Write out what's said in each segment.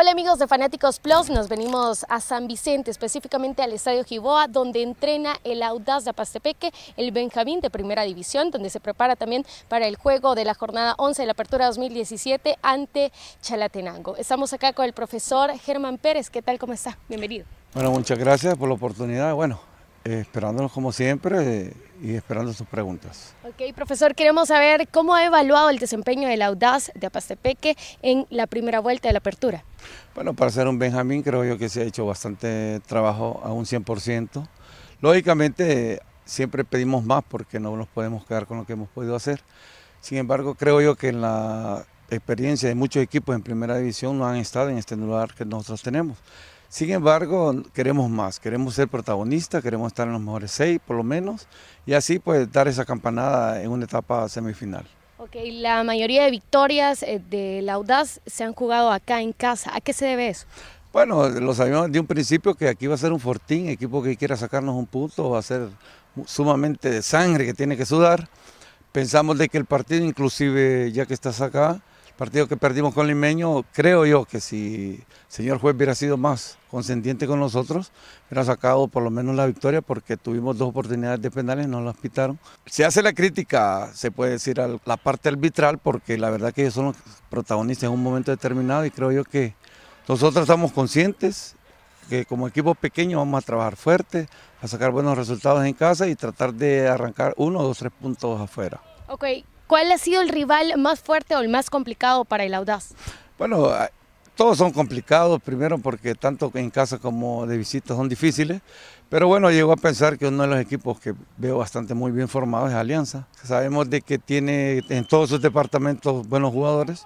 Hola amigos de Fanáticos Plus, nos venimos a San Vicente, específicamente al Estadio Giboa, donde entrena el Audaz de Apastepeque, el Benjamín de Primera División, donde se prepara también para el juego de la jornada 11 de la Apertura 2017 ante Chalatenango. Estamos acá con el profesor Germán Pérez, ¿qué tal? ¿Cómo está? Bienvenido. Bueno, muchas gracias por la oportunidad. Bueno, eh, esperándonos como siempre y esperando sus preguntas. Ok, profesor, queremos saber cómo ha evaluado el desempeño del Audaz de Apastepeque en la primera vuelta de la apertura. Bueno, para ser un Benjamín creo yo que se ha hecho bastante trabajo a un 100%. Lógicamente siempre pedimos más porque no nos podemos quedar con lo que hemos podido hacer. Sin embargo, creo yo que en la experiencia de muchos equipos en primera división no han estado en este lugar que nosotros tenemos. Sin embargo, queremos más, queremos ser protagonistas, queremos estar en los mejores seis por lo menos y así pues dar esa campanada en una etapa semifinal. Ok, la mayoría de victorias eh, de la Audaz se han jugado acá en casa. ¿A qué se debe eso? Bueno, lo sabíamos de un principio que aquí va a ser un fortín, equipo que quiera sacarnos un punto, va a ser sumamente de sangre que tiene que sudar. Pensamos de que el partido, inclusive ya que estás acá, partido que perdimos con Limeño, creo yo que si el señor juez hubiera sido más consentiente con nosotros, hubiera sacado por lo menos la victoria porque tuvimos dos oportunidades de penales, no las pitaron. Se hace la crítica, se puede decir, a la parte arbitral porque la verdad que ellos son los protagonistas en un momento determinado y creo yo que nosotros estamos conscientes que como equipo pequeño vamos a trabajar fuerte, a sacar buenos resultados en casa y tratar de arrancar uno o dos, tres puntos afuera. Okay. ¿Cuál ha sido el rival más fuerte o el más complicado para el Audaz? Bueno, ah, todos son complicados, primero porque tanto en casa como de visita son difíciles, pero bueno, llegó a pensar que uno de los equipos que veo bastante muy bien formado es Alianza. Sabemos de que tiene en todos sus departamentos buenos jugadores.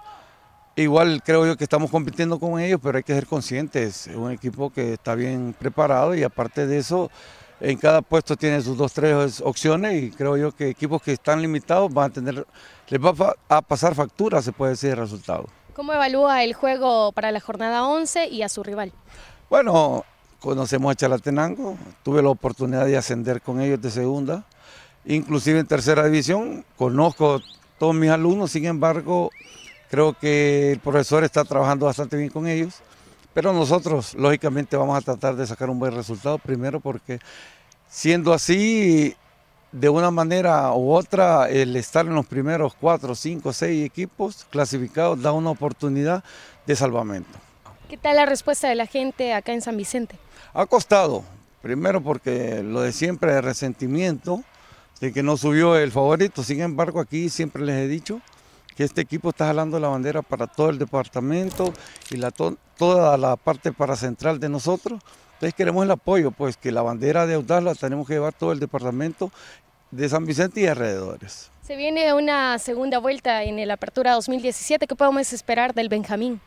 Igual creo yo que estamos compitiendo con ellos, pero hay que ser conscientes. Es un equipo que está bien preparado y aparte de eso, en cada puesto tiene sus dos, tres opciones y creo yo que equipos que están limitados van a tener, les va a pasar factura, se puede decir, el resultado. ¿Cómo evalúa el juego para la jornada 11 y a su rival? Bueno, conocemos a Chalatenango, tuve la oportunidad de ascender con ellos de segunda, inclusive en tercera división, conozco todos mis alumnos, sin embargo, creo que el profesor está trabajando bastante bien con ellos pero nosotros, lógicamente, vamos a tratar de sacar un buen resultado, primero porque siendo así, de una manera u otra, el estar en los primeros cuatro, cinco, seis equipos clasificados da una oportunidad de salvamento. ¿Qué tal la respuesta de la gente acá en San Vicente? Ha costado, primero porque lo de siempre de resentimiento, de que no subió el favorito, sin embargo aquí siempre les he dicho que este equipo está jalando la bandera para todo el departamento y la toda la parte para central de nosotros. Entonces queremos el apoyo, pues que la bandera de Audaz la tenemos que llevar todo el departamento de San Vicente y alrededores. Se viene una segunda vuelta en el Apertura 2017. ¿Qué podemos esperar del Benjamín?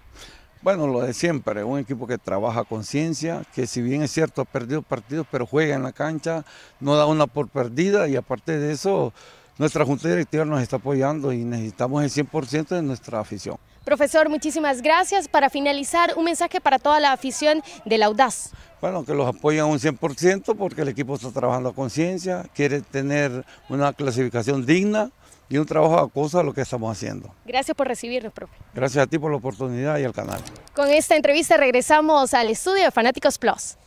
Bueno, lo de siempre, un equipo que trabaja con ciencia, que si bien es cierto ha perdido partidos, pero juega en la cancha, no da una por perdida y aparte de eso nuestra Junta Directiva nos está apoyando y necesitamos el 100% de nuestra afición. Profesor, muchísimas gracias. Para finalizar, un mensaje para toda la afición del Audaz. Bueno, que los apoyen un 100% porque el equipo está trabajando a conciencia, quiere tener una clasificación digna y un trabajo acoso a lo que estamos haciendo. Gracias por recibirnos, profe. Gracias a ti por la oportunidad y al canal. Con esta entrevista regresamos al estudio de Fanáticos Plus.